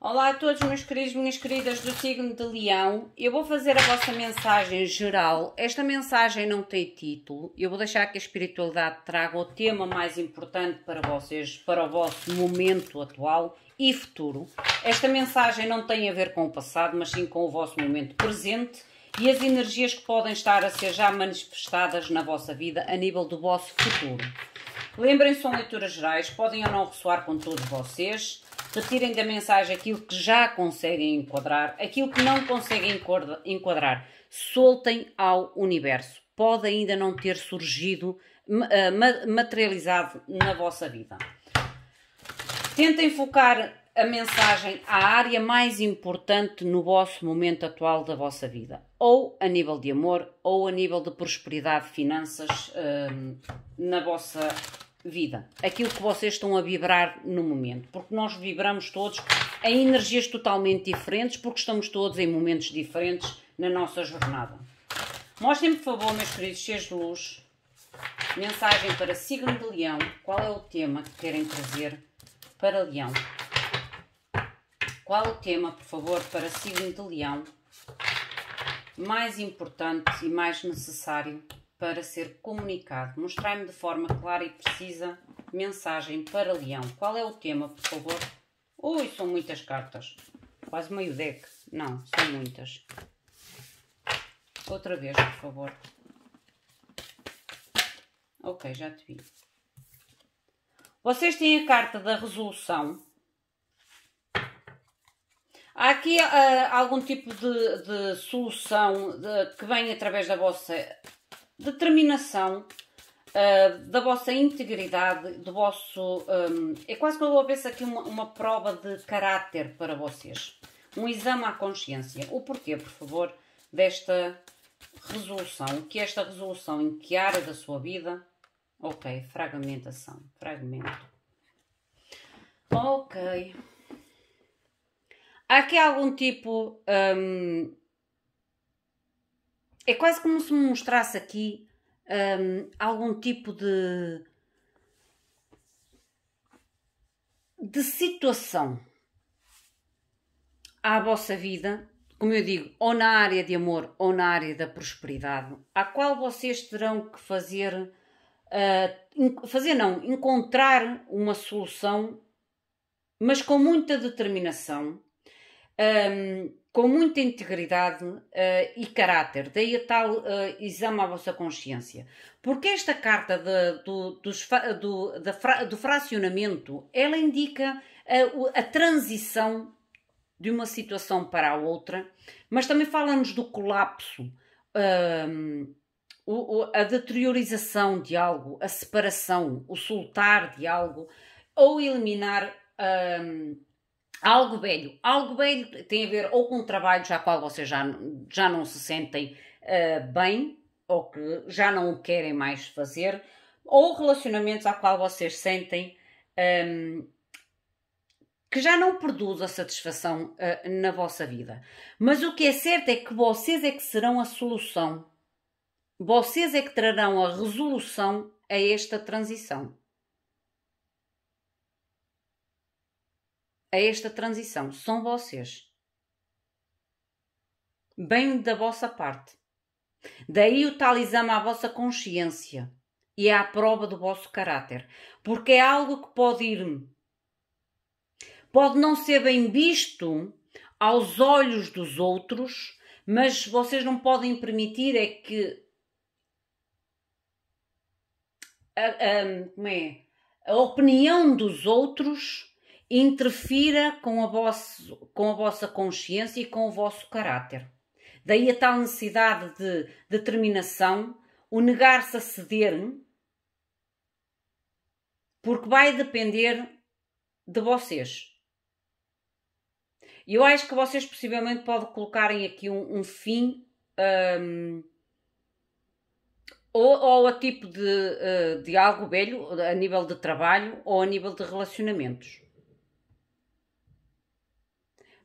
Olá a todos, meus queridos, minhas queridas do signo de Leão. Eu vou fazer a vossa mensagem geral. Esta mensagem não tem título. Eu vou deixar que a espiritualidade traga o tema mais importante para vocês, para o vosso momento atual e futuro. Esta mensagem não tem a ver com o passado, mas sim com o vosso momento presente e as energias que podem estar a ser já manifestadas na vossa vida a nível do vosso futuro. Lembrem-se, são leituras gerais, podem ou não ressoar com todos vocês retirem da mensagem aquilo que já conseguem enquadrar, aquilo que não conseguem enquadrar, soltem ao universo. Pode ainda não ter surgido, eh, materializado na vossa vida. Tentem focar a mensagem à área mais importante no vosso momento atual da vossa vida, ou a nível de amor, ou a nível de prosperidade, finanças, eh, na vossa vida, aquilo que vocês estão a vibrar no momento, porque nós vibramos todos em energias totalmente diferentes, porque estamos todos em momentos diferentes na nossa jornada. Mostrem-me, por favor, meus queridos, cheios de luz, mensagem para signo de leão, qual é o tema que querem trazer para leão? Qual o tema, por favor, para signo de leão mais importante e mais necessário para ser comunicado. Mostrai-me de forma clara e precisa mensagem para Leão. Qual é o tema, por favor? Ui, são muitas cartas. Quase meio deck. Não, são muitas. Outra vez, por favor. Ok, já te vi. Vocês têm a carta da resolução. Há aqui uh, algum tipo de, de solução de, que vem através da vossa determinação, uh, da vossa integridade, do vosso. Um, é quase que eu penso aqui uma, uma prova de caráter para vocês. Um exame à consciência. O porquê, por favor, desta resolução, que é esta resolução em que área da sua vida? Ok, fragmentação, fragmento. Ok. Há aqui algum tipo hum, é quase como se me mostrasse aqui um, algum tipo de. de situação à vossa vida, como eu digo, ou na área de amor ou na área da prosperidade, à qual vocês terão que fazer. Uh, fazer não, encontrar uma solução, mas com muita determinação. Um, com muita integridade uh, e caráter. Daí a tal uh, exame à vossa consciência. Porque esta carta de, do, dos, do, da do fracionamento, ela indica a, eh, a transição de uma situação para a outra, mas também fala-nos do colapso, ehm, a deteriorização de algo, a separação, o soltar de algo, ou eliminar ehm, Algo velho. Algo velho tem a ver ou com um trabalho já qual vocês já, já não se sentem uh, bem ou que já não o querem mais fazer, ou relacionamentos a qual vocês sentem um, ehm, que já não produz a satisfação uh, na vossa vida. Mas o que é certo é que vocês é que serão a solução. Vocês é que trarão a resolução a esta transição. a esta transição são vocês. Bem da vossa parte. Daí o tal exame à vossa consciência e à prova do vosso caráter, porque é algo que pode ir. Pode não ser bem visto aos olhos dos outros, mas vocês não podem permitir é que. A, a, como é? A opinião dos outros interfira com a, vosso, com a vossa consciência e com o vosso caráter. Daí a tal necessidade de determinação, o negar-se a ceder, porque vai depender de vocês. Eu acho que vocês possivelmente podem colocarem aqui um, um fim um, ou, ou a tipo de, eh, de algo velho a nível de trabalho ou a nível de relacionamentos.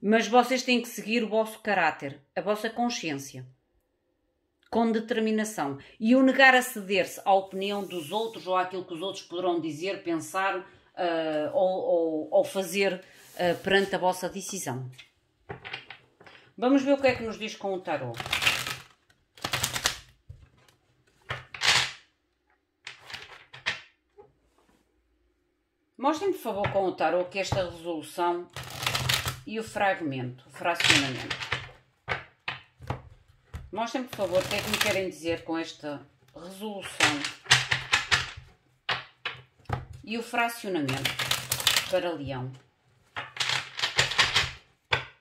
Mas vocês têm que seguir o vosso caráter, a vossa consciência, com determinação. E o negar a ceder-se à opinião dos outros ou àquilo que os outros poderão dizer, pensar uh, ou, ou, ou, fazer uh, perante a vossa decisão. Vamos ver o que é que nos diz com o tarot. Mostrem, me por favor, com o tarot que esta resolução e o fragmento, o fracionamento. Mostrem, por favor, o que é que me querem dizer com esta resolução e o fracionamento para leão.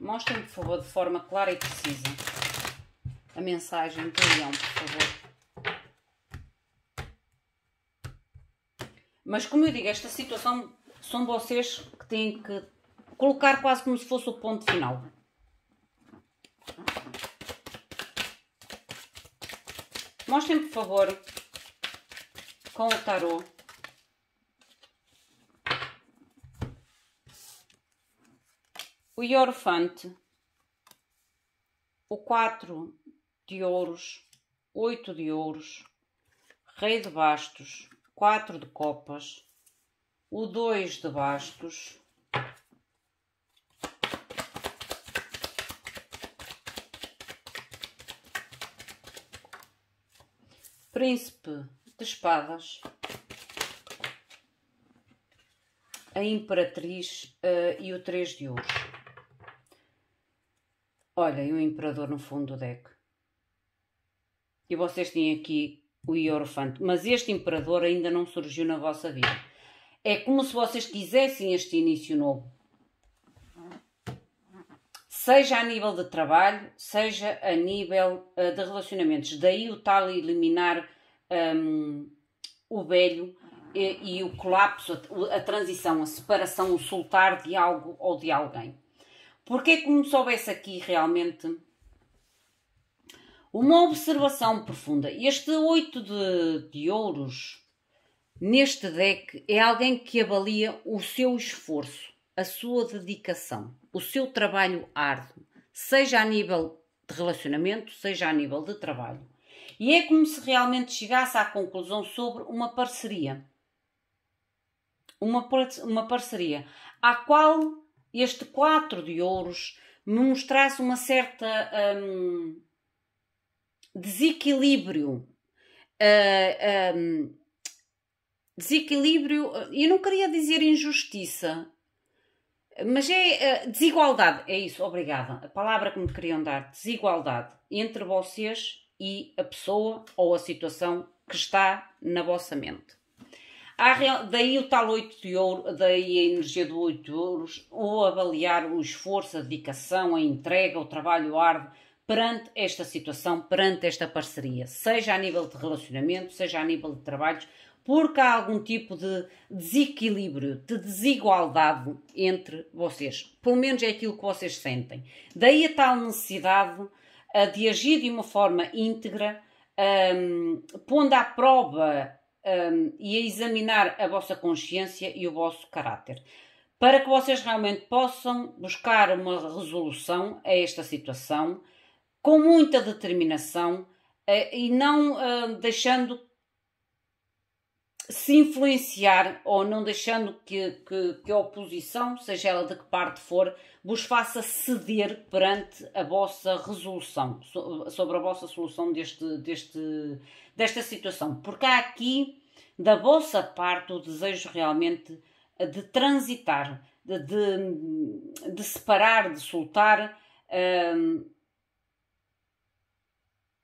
Mostrem, por favor, de forma clara e precisa a mensagem do leão, por favor. Mas, como eu digo, esta situação são vocês que têm que colocar quase como se fosse o ponto final. Mostrem, por favor, com o tarô. O Iorfante, o 4 de ouros, 8 de ouros, Rei de bastos, 4 de copas, o 2 de bastos, príncipe de espadas, a imperatriz uh, e o três de ouros. Olha, e o imperador no fundo do deck. E vocês têm aqui o Hierofante, mas este imperador ainda não surgiu na vossa vida. É como se vocês quisessem este início novo seja a nível de trabalho, seja a nível uh, de relacionamentos. Daí o tal eliminar um, ehm, o velho e, e, o colapso, a, a, transição, a separação, o soltar de algo ou de alguém. Porque que me soubesse aqui realmente uma observação profunda. Este oito de, de ouros neste deck é alguém que avalia o seu esforço, a sua dedicação o seu trabalho árduo, seja a nível de relacionamento, seja a nível de trabalho. E é como se realmente chegasse à conclusão sobre uma parceria. Uma, uma parceria à qual este 4 de ouros me mostrasse uma certa um, desequilíbrio. Uh, ah, um, desequilíbrio, eu não queria dizer injustiça, mas é uh, desigualdade, é isso, obrigada. A palavra que me queriam dar, desigualdade entre vocês e a pessoa ou a situação que está na vossa mente. Real, daí o tal oito de ouro, daí a energia do oito de ouros, ou avaliar o esforço, a dedicação, a entrega, o trabalho árduo perante esta situação, perante esta parceria, seja a nível de relacionamento, seja a nível de trabalhos, porque há algum tipo de desequilíbrio, de desigualdade entre vocês. Pelo menos é aquilo que vocês sentem. Daí a tal necessidade eh, de agir de uma forma íntegra, um, ehm, pondo à prova um, ehm, e a examinar a vossa consciência e o vosso caráter, para que vocês realmente possam buscar uma resolução a esta situação com muita determinação eh, e não uh, deixando se influenciar ou não deixando que, que, que, a oposição, seja ela de que parte for, vos faça ceder perante a vossa resolução, sobre a vossa solução deste, deste, desta situação. Porque há aqui, da vossa parte, o desejo realmente de transitar, de, de, de separar, de soltar, hum,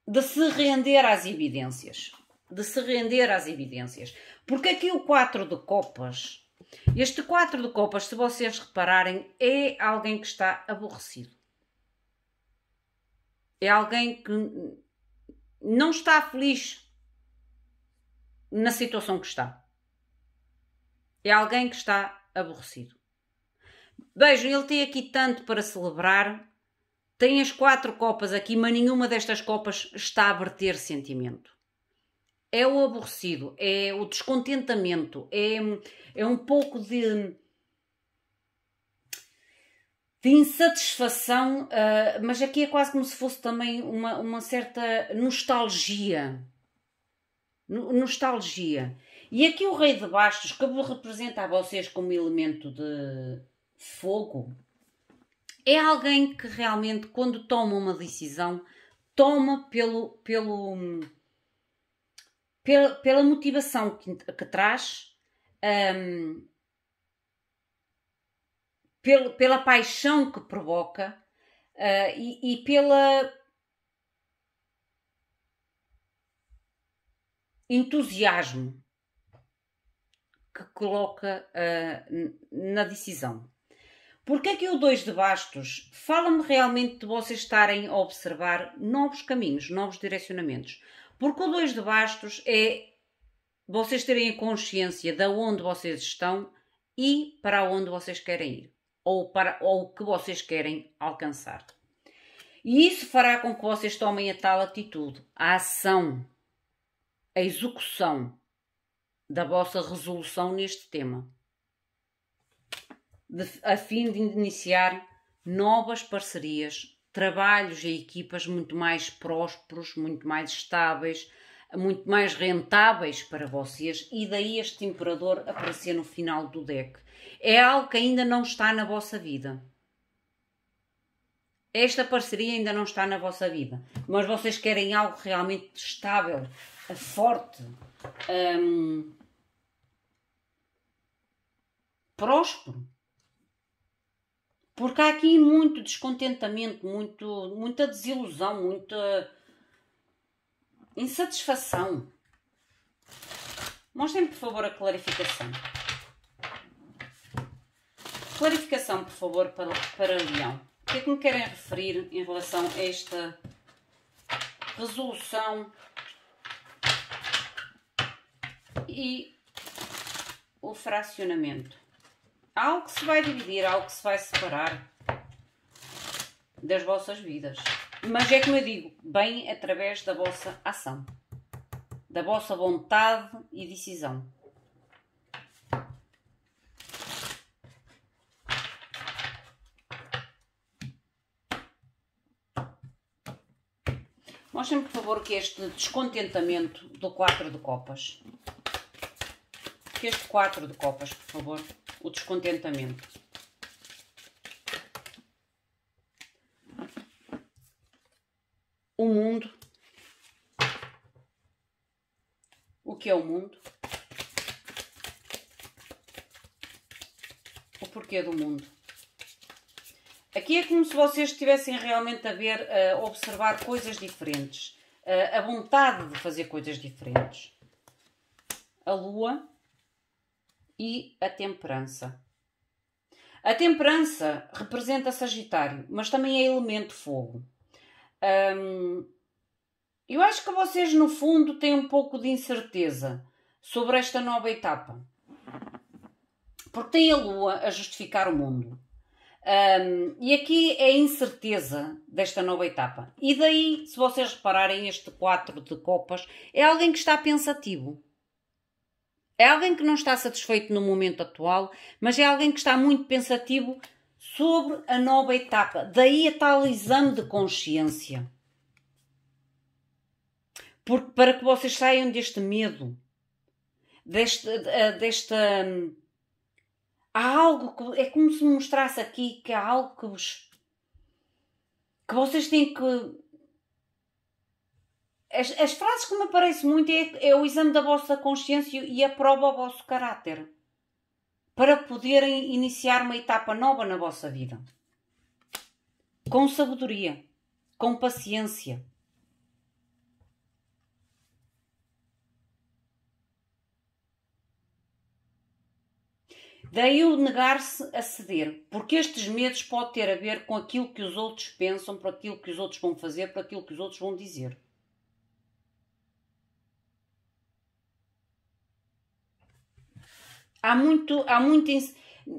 de se render às evidências de se render às evidências. Porque aqui o 4 de copas, este 4 de copas, se vocês repararem, é alguém que está aborrecido. É alguém que não está feliz na situação que está. É alguém que está aborrecido. Vejam, ele tem aqui tanto para celebrar, tem as quatro copas aqui, mas nenhuma destas copas está a verter sentimento é o aborrecido, é o descontentamento, é, é um pouco de, de insatisfação, uh, mas aqui é quase como se fosse também uma, uma certa nostalgia. No, nostalgia. E aqui o Rei de Bastos, que representa a vocês como elemento de fogo, é alguém que realmente, quando toma uma decisão, toma pelo. pelo pela, pela motivação que, que traz, um, pela, pela paixão que provoca uh, e, e pela entusiasmo que coloca uh, na decisão. Porque é que o 2 de bastos fala-me realmente de vocês estarem a observar novos caminhos, novos direcionamentos? Porque o 2 de bastos é vocês terem a consciência de onde vocês estão e para onde vocês querem ir, ou para ou o que vocês querem alcançar. E isso fará com que vocês tomem a tal atitude, a ação, a execução da vossa resolução neste tema, de, a fim de iniciar novas parcerias trabalhos e equipas muito mais prósperos, muito mais estáveis, muito mais rentáveis para vocês, e daí este imperador aparecer no final do deck. É algo que ainda não está na vossa vida. Esta parceria ainda não está na vossa vida, mas vocês querem algo realmente estável, eh, forte, um, ehm, próspero. Porque há aqui muito descontentamento, muito, muita desilusão, muita insatisfação. Mostrem, por favor, a clarificação. Clarificação, por favor, para, para Leão. O que é que me querem referir em relação a esta resolução e o fracionamento? algo que se vai dividir, algo que se vai separar das vossas vidas. Mas é como eu digo, bem através da vossa ação, da vossa vontade e decisão. Mostrem, por favor, que este descontentamento do 4 de copas. Que este 4 de copas, por favor o descontentamento. O mundo. O que é o mundo? O porquê do mundo. Aqui é como se vocês estivessem realmente a ver, a observar coisas diferentes, a vontade de fazer coisas diferentes. A lua e a temperança. A temperança representa Sagitário, mas também é elemento fogo. eu acho que vocês, no fundo, têm um pouco de incerteza sobre esta nova etapa. Porque tem a Lua a justificar o mundo. Um, e aqui é a incerteza desta nova etapa. E daí, se vocês repararem, este 4 de Copas é alguém que está pensativo. É alguém que não está satisfeito no momento atual, mas é alguém que está muito pensativo sobre a nova etapa. Daí a tal exame de consciência. Porque para que vocês saiam deste medo, deste, eh, desta. Hum, há algo que. É como se mostrasse aqui que há algo que vos. que vocês têm que as, as frases que me aparecem muito é, é o exame da vossa consciência e a prova ao vosso caráter para poderem iniciar uma etapa nova na vossa vida. Com sabedoria, com paciência. Daí o negar-se a ceder, porque estes medos podem ter a ver com aquilo que os outros pensam, para aquilo que os outros vão fazer, para aquilo que os outros vão dizer. Há muito, há muito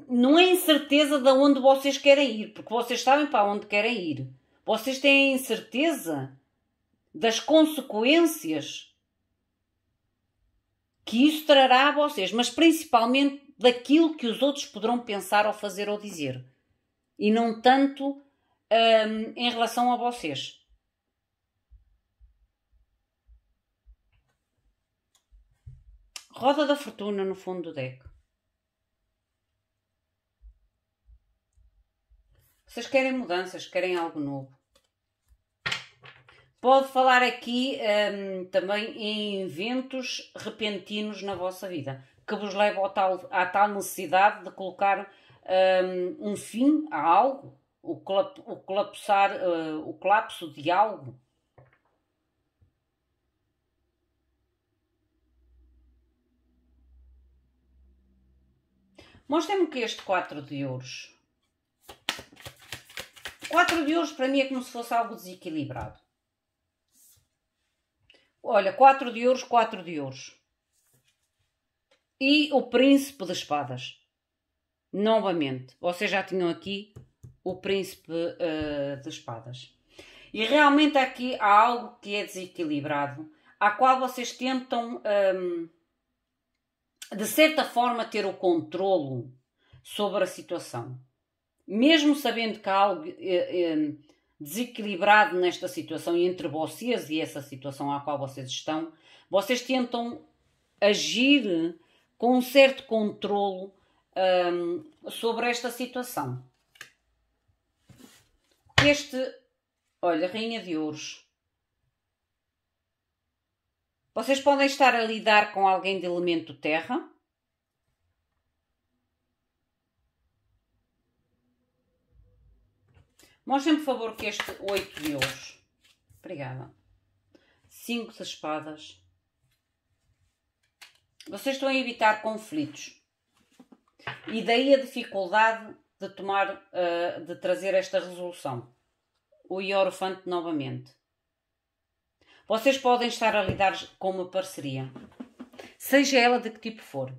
não é incerteza de onde vocês querem ir, porque vocês sabem para onde querem ir. Vocês têm incerteza das consequências que isso trará a vocês, mas principalmente daquilo que os outros poderão pensar ou fazer ou dizer. E não tanto hum, em relação a vocês. Roda da fortuna no fundo do deck. Vocês querem mudanças, querem algo novo. Pode falar aqui hum, também em eventos repentinos na vossa vida, que vos leva tal, à tal necessidade de colocar hum, um fim a algo, o, colap o colapsar, uh, eh, o colapso de algo. Mostrem-me que é este 4 de ouros 4 de ouros para mim é como se fosse algo desequilibrado. Olha, 4 de ouros, 4 de ouros. E o príncipe de espadas. Novamente. Vocês já tinham aqui o príncipe uh, de espadas. E realmente aqui há algo que é desequilibrado, a qual vocês tentam, um, ehm, de certa forma, ter o controlo sobre a situação mesmo sabendo que há algo eh, eh, desequilibrado nesta situação entre vocês e essa situação à qual vocês estão, vocês tentam agir com um certo controlo um, sobre esta situação. Este, olha, Rainha de Ouros. Vocês podem estar a lidar com alguém de elemento terra Mostrem, por favor, que este 8 de ouros. Obrigada. 5 de espadas. Vocês estão a evitar conflitos. E daí a dificuldade de tomar, uh, de trazer esta resolução. O Iorofante novamente. Vocês podem estar a lidar com uma parceria. Seja ela de que tipo for.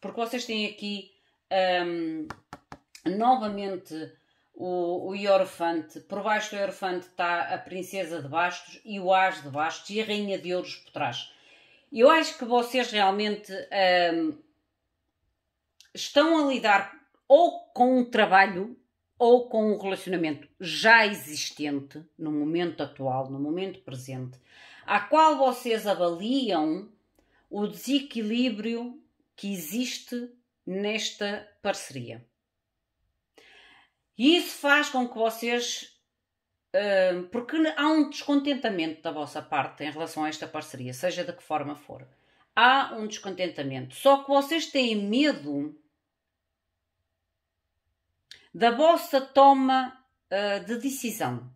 Porque vocês têm aqui um, ehm, novamente o, o Iorofante, por baixo do Iorofante está a Princesa de Bastos e o As de Bastos e a Rainha de Ouros por trás. Eu acho que vocês realmente hum, estão a lidar ou com um trabalho ou com um relacionamento já existente no momento atual, no momento presente, a qual vocês avaliam o desequilíbrio que existe nesta parceria. E isso faz com que vocês. Hum, porque há um descontentamento da vossa parte em relação a esta parceria, seja de que forma for. Há um descontentamento. Só que vocês têm medo da vossa toma de decisão.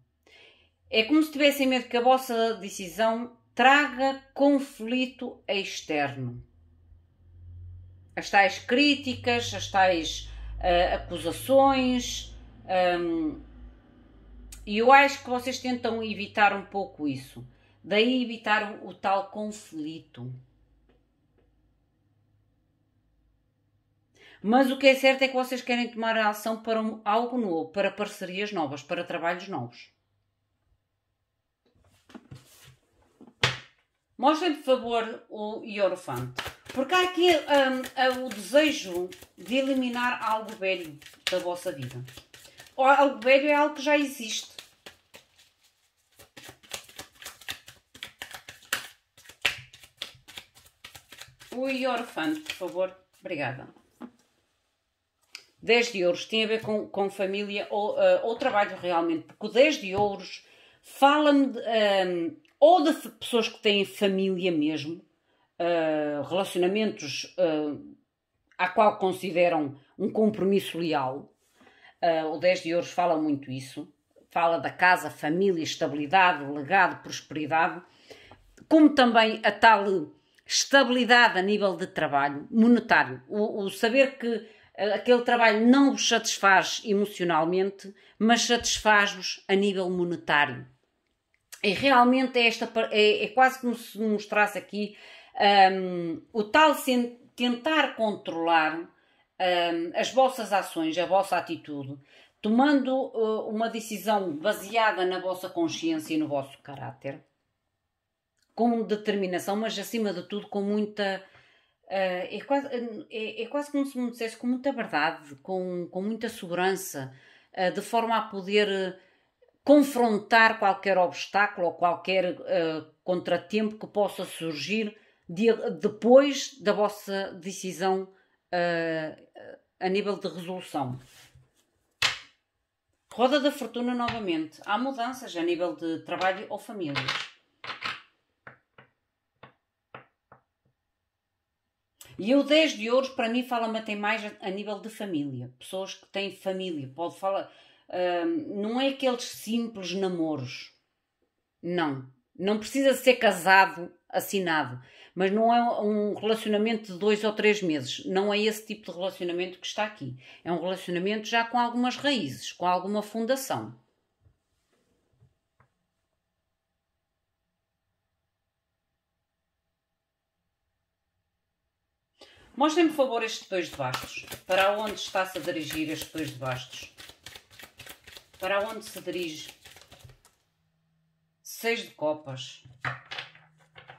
É como se tivessem medo que a vossa decisão traga conflito externo. As tais críticas, as tais uh, acusações, um, e eu acho que vocês tentam evitar um pouco isso. Daí evitar o tal conflito. Mas o que é certo é que vocês querem tomar ação para um, algo novo, para parcerias novas, para trabalhos novos. Mostrem, por favor, o Iorofante. Porque há aqui um, o desejo de eliminar algo velho da vossa vida algo velho é algo que já existe. O Iorfante, por favor. Obrigada. 10 de ouros tem a ver com, com família ou, uh, ou trabalho realmente, porque o 10 de ouros fala-me um, eh, ou de pessoas que têm família mesmo, uh, relacionamentos uh, a qual consideram um compromisso leal, Uh, o 10 de Ouros fala muito isso. Fala da casa, família, estabilidade, legado, prosperidade. Como também a tal estabilidade a nível de trabalho monetário. O, o saber que uh, aquele trabalho não vos satisfaz emocionalmente, mas satisfaz-vos a nível monetário. E realmente é, esta, é, é quase como se mostrasse aqui um, ah, o tal tentar controlar um, as vossas ações, a vossa atitude, tomando uh, uma decisão baseada na vossa consciência e no vosso caráter, com determinação, mas acima de tudo com muita. Uh, é, quase, eh, é, é, quase como se me dissesse com muita verdade, com, com muita segurança, uh, de forma a poder confrontar qualquer obstáculo ou qualquer contratempo que possa surgir de, depois da vossa decisão a nível de resolução. Roda da fortuna novamente. Há mudanças a nível de trabalho ou famílias. E o 10 de ouros, para mim, fala-me até mais a, nível de família. Pessoas que têm família. Pode falar. Uh, hum, não é aqueles simples namoros. Não. Não precisa ser casado, assinado. Mas não é um relacionamento de dois ou três meses. Não é esse tipo de relacionamento que está aqui. É um relacionamento já com algumas raízes, com alguma fundação. Mostrem-me, por favor, este dois de bastos. Para onde está-se a dirigir este dois de bastos? Para onde se dirige? Seis de copas.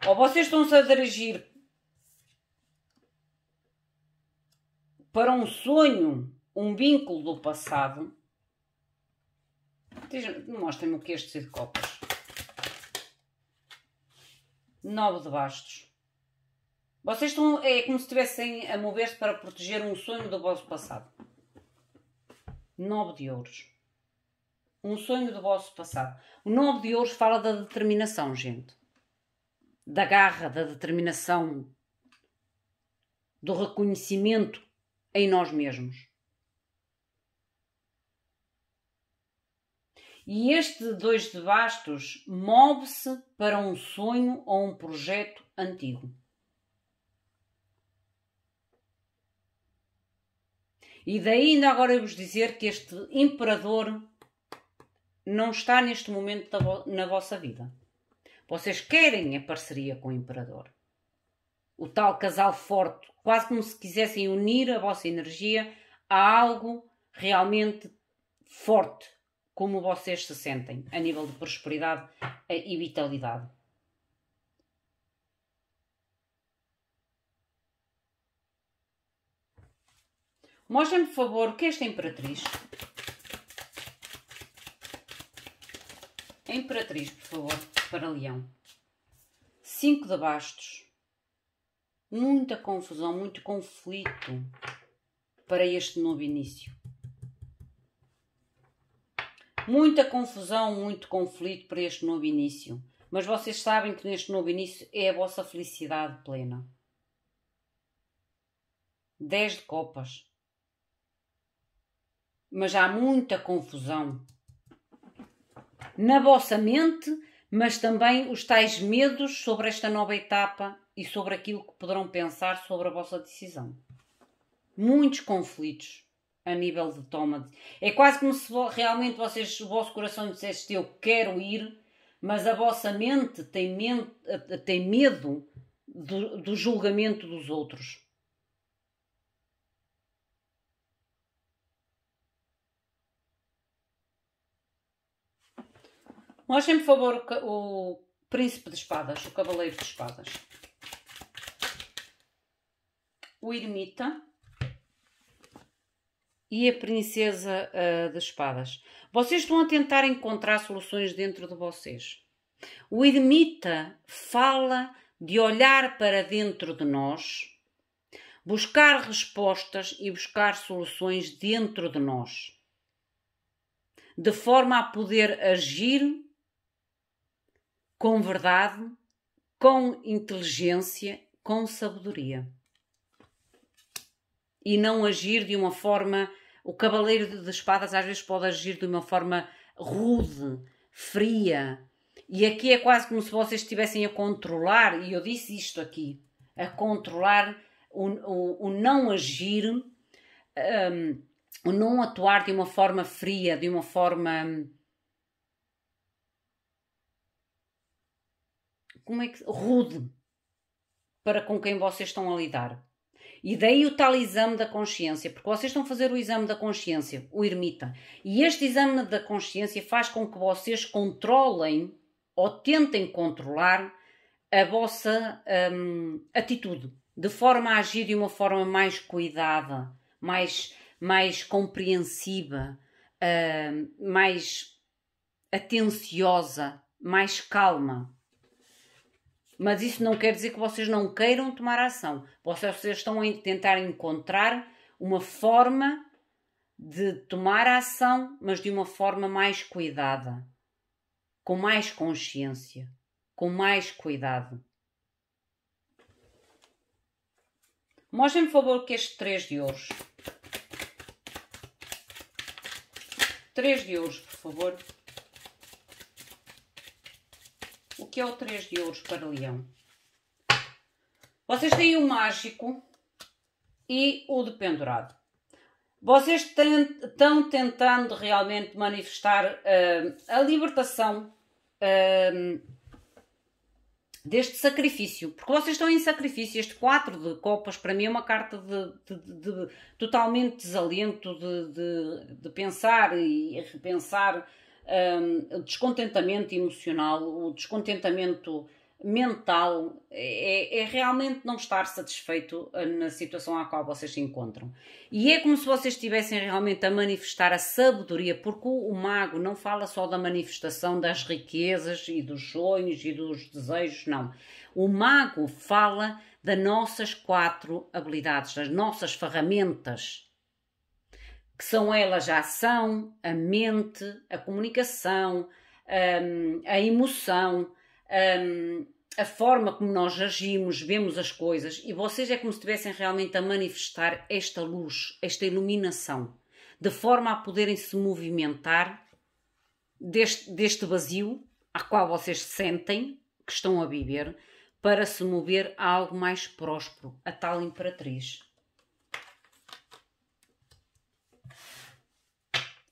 Ou vocês estão-se a dirigir para um sonho, um vínculo do passado. Mostrem-me o que é este de copos. Nove de bastos. Vocês estão. É como se estivessem a mover-se para proteger um sonho do vosso passado. Nove de ouros. Um sonho do vosso passado. O nove de ouros fala da determinação, gente da garra, da determinação, do reconhecimento em nós mesmos. E este dois de bastos move-se para um sonho ou um projeto antigo. E daí ainda agora eu vos dizer que este imperador não está neste momento na vossa vida. Vocês querem a parceria com o Imperador. O tal casal forte, quase como se quisessem unir a vossa energia a algo realmente forte, como vocês se sentem, a nível de prosperidade e vitalidade. Mostrem-me, por favor, que é esta Imperatriz. Imperatriz, por favor para Leão. 5 de bastos. Muita confusão, muito conflito para este novo início. Muita confusão, muito conflito para este novo início. Mas vocês sabem que neste novo início é a vossa felicidade plena. 10 de copas. Mas há muita confusão na vossa mente mas também os tais medos sobre esta nova etapa e sobre aquilo que poderão pensar sobre a vossa decisão. Muitos conflitos a nível de toma. De... É quase como se realmente vocês, o vosso coração dissesse eu quero ir, mas a vossa mente tem, mente, eh, tem medo do, do julgamento dos outros. Mostrem-me, por favor, o príncipe de espadas, o cavaleiro de espadas. O ermita e a princesa uh, de espadas. Vocês estão a tentar encontrar soluções dentro de vocês. O ermita fala de olhar para dentro de nós, buscar respostas e buscar soluções dentro de nós, de forma a poder agir com verdade, com inteligência, com sabedoria. E não agir de uma forma. O cavaleiro de espadas às vezes pode agir de uma forma rude, fria. E aqui é quase como se vocês estivessem a controlar, e eu disse isto aqui, a controlar o, o, o não agir, um, o não atuar de uma forma fria, de uma forma como é que rude para com quem vocês estão a lidar. E daí o tal exame da consciência, porque vocês estão a fazer o exame da consciência, o ermita. E este exame da consciência faz com que vocês controlem ou tentem controlar a vossa hum, atitude, de forma a agir de uma forma mais cuidada, mais, mais compreensiva, hum, mais atenciosa, mais calma. Mas isso não quer dizer que vocês não queiram tomar ação. Vocês estão a tentar encontrar uma forma de tomar ação, mas de uma forma mais cuidada, com mais consciência, com mais cuidado. Mostrem, por favor, que este 3 de ouros. 3 de ouros, por favor. que é o 3 de ouros para leão. Vocês têm o mágico e o dependurado. Vocês estão tentando realmente manifestar uh, a libertação uh, deste sacrifício, porque vocês estão em sacrifício. Este 4 de copas, para mim, é uma carta de, de, de, de totalmente desalento, de, pensar e repensar um, o descontentamento emocional, o descontentamento mental, é, é, é realmente não estar satisfeito ah, na situação à qual vocês se encontram. E é como se vocês estivessem realmente a manifestar a sabedoria, porque o, o mago não fala só da manifestação das riquezas e dos sonhos e dos desejos, não. O mago fala das nossas quatro habilidades, das nossas ferramentas que são elas a ação, a mente, a comunicação, a, hum, a emoção, a, hum, a forma como nós agimos, vemos as coisas, e vocês é como se estivessem realmente a manifestar esta luz, esta iluminação, de forma a poderem se movimentar deste, deste vazio a qual vocês sentem que estão a viver para se mover a algo mais próspero, a tal imperatriz.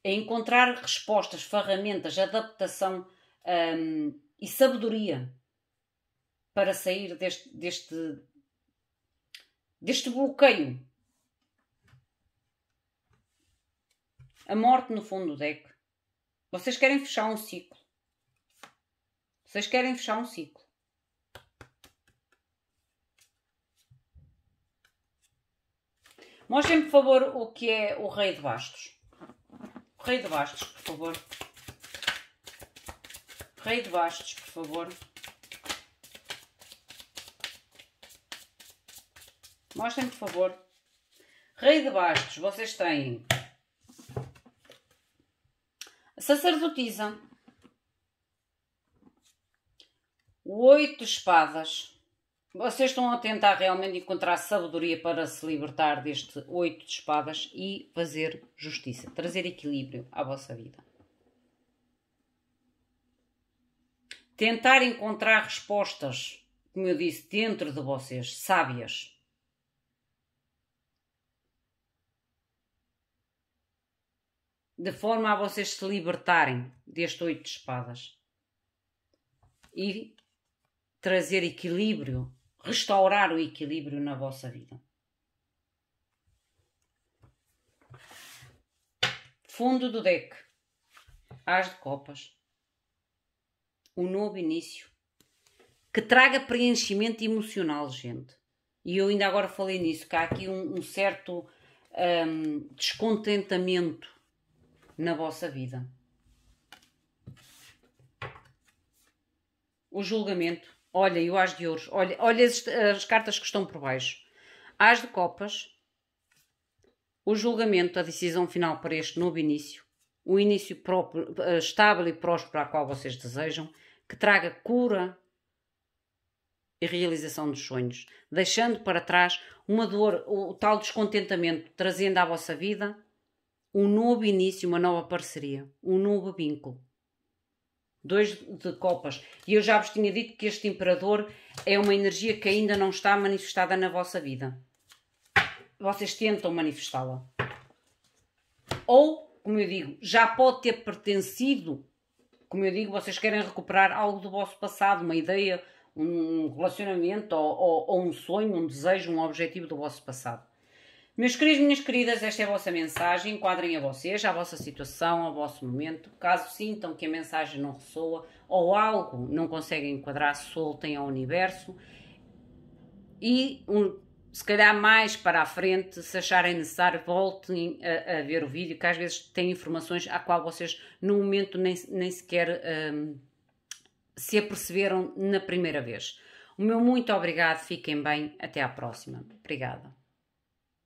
é encontrar respostas, ferramentas, adaptação um, e sabedoria para sair deste, deste, deste bloqueio. A morte no fundo do deck. Vocês querem fechar um ciclo. Vocês querem fechar um ciclo. Mostrem, por favor, o que é o Rei de Bastos. Rei de Bastos, por favor. Rei de Bastos, por favor. Mostrem, por favor. Rei de Bastos, vocês têm a sacerdotisa, oito espadas. Vocês estão a tentar realmente encontrar sabedoria para se libertar deste oito de espadas e fazer justiça, trazer equilíbrio à vossa vida. Tentar encontrar respostas, como eu disse, dentro de vocês, sábias. De forma a vocês se libertarem deste oito de espadas e trazer equilíbrio restaurar o equilíbrio na vossa vida. Fundo do deck. As de copas. o novo início. Que traga preenchimento emocional, gente. E eu ainda agora falei nisso, que há aqui um, um certo um, descontentamento na vossa vida. O julgamento. Olha, e o as de ouros. Olha, olha as, as cartas que estão por baixo. As de copas, o julgamento, a decisão final para este novo início, o início próprio, eh, estável e próspero a qual vocês desejam, que traga cura e realização dos sonhos, deixando para trás uma dor, o tal descontentamento, trazendo à vossa vida um novo início, uma nova parceria, um novo vínculo dois de copas. E eu já vos tinha dito que este imperador é uma energia que ainda não está manifestada na vossa vida. Vocês tentam manifestá-la. Ou, como eu digo, já pode ter pertencido, como eu digo, vocês querem recuperar algo do vosso passado, uma ideia, um relacionamento ou, ou, ou um sonho, um desejo, um objetivo do vosso passado. Meus queridos, minhas queridas, esta é a vossa mensagem. Enquadrem a vocês, à vossa situação, ao vosso momento. Caso sintam que a mensagem não ressoa ou algo não conseguem enquadrar, soltem ao universo. E um, se calhar mais para a frente, se acharem necessário, voltem a, a, ver o vídeo, que às vezes tem informações a qual vocês no momento nem, nem sequer um, se aperceberam na primeira vez. O meu muito obrigado, fiquem bem, até à próxima. Obrigada.